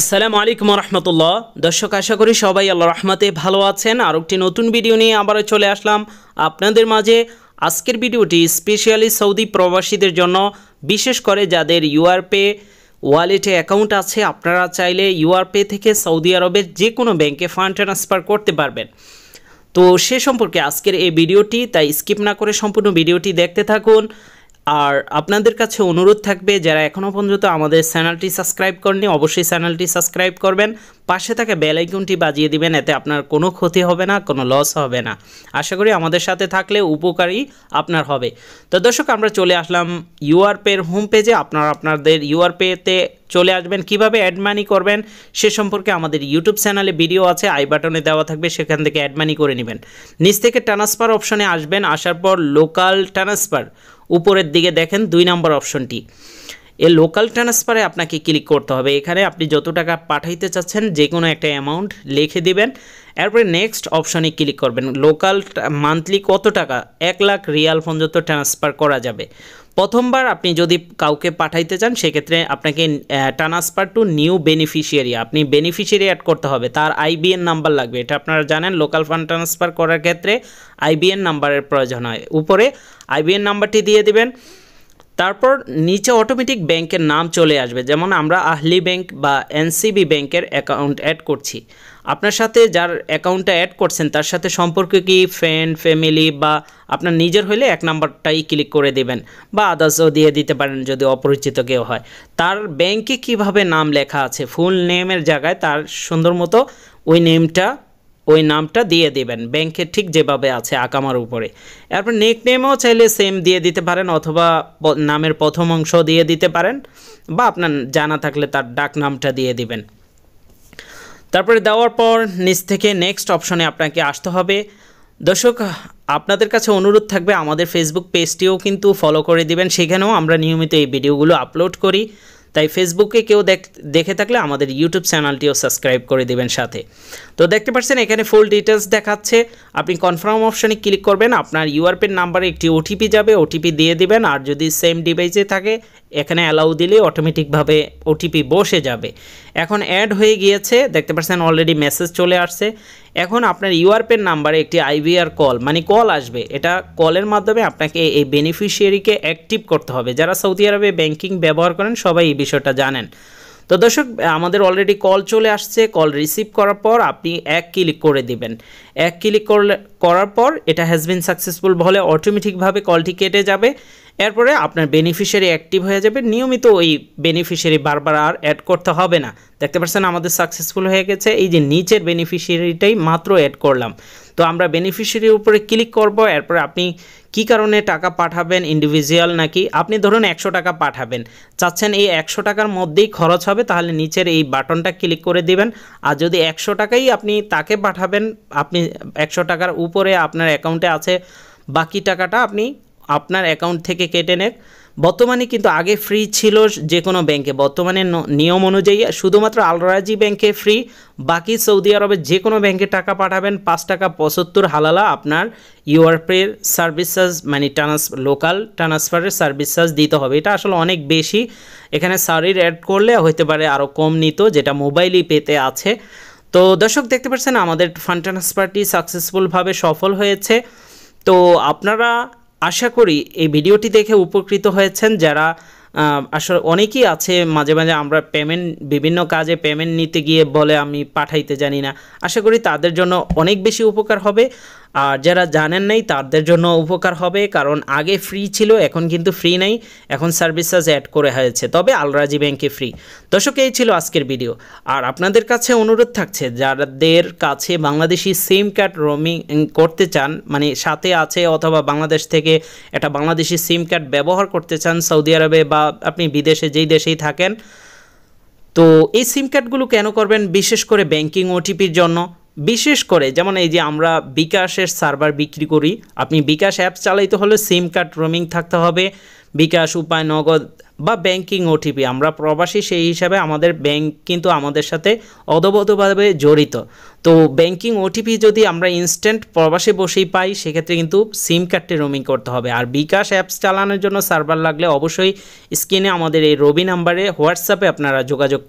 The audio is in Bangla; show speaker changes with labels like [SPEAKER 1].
[SPEAKER 1] আসসালামু আলাইকুম রহমতুল্লাহ দর্শক আশা করি সবাই আল্লাহ রহমাতে ভালো আছেন আর একটি নতুন ভিডিও নিয়ে আবারও চলে আসলাম আপনাদের মাঝে আজকের ভিডিওটি স্পেশালি সৌদি প্রবাসীদের জন্য বিশেষ করে যাদের ইউআরপে ওয়ালেটে অ্যাকাউন্ট আছে আপনারা চাইলে ইউআরপে থেকে সৌদি আরবের যে কোনো ব্যাংকে ফান্ড ট্রান্সফার করতে পারবেন তো সে সম্পর্কে আজকের এই ভিডিওটি তাই স্কিপ না করে সম্পূর্ণ ভিডিওটি দেখতে থাকুন আর আপনাদের কাছে অনুরোধ থাকবে যারা এখনও পর্যন্ত আমাদের চ্যানেলটি সাবস্ক্রাইব করেনি অবশ্যই চ্যানেলটি সাবস্ক্রাইব করবেন পাশে থাকা বেলাইকনটি বাজিয়ে দিবেন এতে আপনার কোনো ক্ষতি হবে না কোনো লস হবে না আশা করি আমাদের সাথে থাকলে উপকারী আপনার হবে তো দর্শক আমরা চলে আসলাম ইউআরপের হোম পেজে আপনারা আপনাদের ইউআরপেতে চলে আসবেন কিভাবে অ্যাড মানি করবেন সে সম্পর্কে আমাদের ইউটিউব চ্যানেলে ভিডিও আছে আই বাটনে দেওয়া থাকবে সেখান থেকে অ্যাড মানি করে নেবেন নিচ থেকে ট্রান্সফার অপশনে আসবেন আসার পর লোকাল ট্রান্সফার উপরের দিকে দেখেন দুই নম্বর অপশনটি এ লোকাল ট্রান্সফারে আপনাকে ক্লিক করতে হবে এখানে আপনি যত টাকা পাঠাইতে চাচ্ছেন যে কোনো একটা অ্যামাউন্ট লিখে দিবেন এরপরে নেক্সট অপশানে ক্লিক করবেন লোকাল মান্থলি কত টাকা এক লাখ রিয়াল ফোন যত ট্রান্সফার করা যাবে প্রথমবার আপনি যদি কাউকে পাঠাইতে চান সেক্ষেত্রে আপনাকে ট্রান্সফার টু নিউ বেনিফিশিয়ারি আপনি বেনিফিশিয়ারি অ্যাড করতে হবে তার আইবিএন নাম্বার লাগবে এটা আপনারা জানেন লোকাল ফান্ড ট্রান্সফার করার ক্ষেত্রে আইবিএন নাম্বারের প্রয়োজন হয় উপরে আইবিএন নাম্বারটি দিয়ে দেবেন তারপর নিচে অটোমেটিক ব্যাংকের নাম চলে আসবে যেমন আমরা আহলি ব্যাংক বা এনসিবি ব্যাংকের অ্যাকাউন্ট অ্যাড করছি আপনার সাথে যার অ্যাকাউন্টটা অ্যাড করছেন তার সাথে সম্পর্কে কি ফ্রেন্ড ফ্যামিলি বা আপনার নিজের হইলে এক নাম্বারটাই ক্লিক করে দেবেন বা আদার্সও দিয়ে দিতে পারেন যদি অপরিচিত কেউ হয় তার ব্যাংকে কিভাবে নাম লেখা আছে ফুল নেমের জায়গায় তার সুন্দর মতো ওই নেমটা ওই নামটা দিয়ে দিবেন ব্যাংকে ঠিক যেভাবে আছে আকামার উপরে এরপর নেক নেমও চাইলে সেম দিয়ে দিতে পারেন অথবা নামের প্রথম অংশ দিয়ে দিতে পারেন বা আপনার জানা থাকলে তার ডাক নামটা দিয়ে দিবেন তারপরে দেওয়ার পর নিচ থেকে নেক্সট অপশনে আপনাকে আসতে হবে দর্শক আপনাদের কাছে অনুরোধ থাকবে আমাদের ফেসবুক পেজটিও কিন্তু ফলো করে দিবেন সেখানেও আমরা নিয়মিত এই ভিডিওগুলো আপলোড করি তাই ফেসবুকে কেউ দেখে থাকলে আমাদের ইউটিউব চ্যানেলটিও সাবস্ক্রাইব করে দেবেন সাথে তো দেখতে পাচ্ছেন এখানে ফুল ডিটেলস দেখাচ্ছে আপনি কনফার্ম অপশানে ক্লিক করবেন আপনার ইউআরপির নাম্বারে একটি ওটিপি যাবে ওটিপি দিয়ে দিবেন আর যদি সেম ডিভাইসে থাকে এখানে অ্যালাউ দিলে অটোমেটিকভাবে ওটিপি বসে যাবে এখন অ্যাড হয়ে গিয়েছে দেখতে পাচ্ছেন অলরেডি মেসেজ চলে আসছে এখন আপনার ইউআরপের নাম্বারে একটি আইভিআর কল মানে কল আসবে এটা কলের মাধ্যমে আপনাকে এই বেনিফিশিয়ারিকে অ্যাক্টিভ করতে হবে যারা সৌদি আরবে ব্যাংকিং ব্যবহার করেন সবাই এই বিষয়টা জানেন তো দর্শক আমাদের অলরেডি কল চলে আসছে কল রিসিভ করার পর আপনি এক ক্লিক করে দিবেন এক ক্লিক করলে করার পর এটা হ্যাজবিন সাকসেসফুল বলে অটোমেটিকভাবে কলটি কেটে যাবে এরপরে আপনার বেনিফিশিয়ারি অ্যাক্টিভ হয়ে যাবে নিয়মিত ওই বেনিফিশিয়ারি বারবার আর অ্যাড করতে হবে না দেখতে পাচ্ছেন আমাদের সাকসেসফুল হয়ে গেছে এই যে নিচের বেনিফিশিয়ারিটাই মাত্র অ্যাড করলাম তো আমরা বেনিফিশিয়ারির উপরে ক্লিক করব এরপরে আপনি কি কারণে টাকা পাঠাবেন ইন্ডিভিজুয়াল নাকি আপনি ধরুন একশো টাকা পাঠাবেন চাচ্ছেন এই একশো টাকার মধ্যেই খরচ হবে তাহলে নিচের এই বাটনটা ক্লিক করে দিবেন আর যদি একশো টাকাই আপনি তাকে পাঠাবেন আপনি একশো টাকার উপরে আপনার অ্যাকাউন্টে আছে বাকি টাকাটা আপনি আপনার অ্যাকাউন্ট থেকে কেটে নেক বর্তমানে কিন্তু আগে ফ্রি ছিল যে কোনো ব্যাংকে বর্তমানে নিয়ম অনুযায়ী শুধুমাত্র আলরাজি ব্যাংকে ফ্রি বাকি সৌদি আরবের যে কোনো ব্যাংকে টাকা পাঠাবেন পাঁচ টাকা পঁচাত্তর হালালা আপনার ইউরোপের সার্ভিস চার্জ মানে ট্রান্স লোকাল ট্রান্সফারের সার্ভিস চার্জ দিতে হবে এটা আসলে অনেক বেশি এখানে সারির অ্যাড করলে হতে পারে আরও কম নিত যেটা মোবাইলই পেতে আছে তো দর্শক দেখতে পাচ্ছেন আমাদের ফান্ড ট্রান্সফারটি সাকসেসফুলভাবে সফল হয়েছে তো আপনারা আশা করি এই ভিডিওটি দেখে উপকৃত হয়েছেন যারা আসলে অনেকেই আছে মাঝে মাঝে আমরা পেমেন্ট বিভিন্ন কাজে পেমেন্ট নিতে গিয়ে বলে আমি পাঠাইতে জানি না আশা করি তাদের জন্য অনেক বেশি উপকার হবে আর যারা জানেন নাই তাদের জন্য উপকার হবে কারণ আগে ফ্রি ছিল এখন কিন্তু ফ্রি নাই এখন সার্ভিসেস অ্যাড করে হয়েছে তবে আলরাজি ব্যাংকে ফ্রি দর্শক এই ছিল আজকের ভিডিও আর আপনাদের কাছে অনুরোধ থাকছে যাদের কাছে বাংলাদেশি সিম কার্ড রোমিং করতে চান মানে সাথে আছে অথবা বাংলাদেশ থেকে একটা বাংলাদেশি সিম কার্ড ব্যবহার করতে চান সৌদি আরবে বা আপনি বিদেশে যেই দেশেই থাকেন তো এই সিম কার্ডগুলো কেন করবেন বিশেষ করে ব্যাংকিং ওটিপির জন্য বিশেষ করে যেমন এই যে আমরা বিকাশের সার্ভার বিক্রি করি আপনি বিকাশ অ্যাপ চালাইতে হলে সিম কার্ড রোমিং থাকতে হবে বিকাশ উপায় নগদ বা ব্যাংকিং ওটিপি আমরা প্রবাসী সেই হিসাবে আমাদের ব্যাংক কিন্তু আমাদের সাথে অধবধভাবে জড়িত তো ব্যাংকিং ওটিপি যদি আমরা ইনস্ট্যান্ট প্রবাসে বসেই পাই সেক্ষেত্রে কিন্তু সিম কার্ডটি রোমিং করতে হবে আর বিকাশ অ্যাপস চালানোর জন্য সার্ভার লাগলে অবশ্যই স্ক্রিনে আমাদের এই রবি নাম্বারে হোয়াটসঅ্যাপে আপনারা যোগাযোগ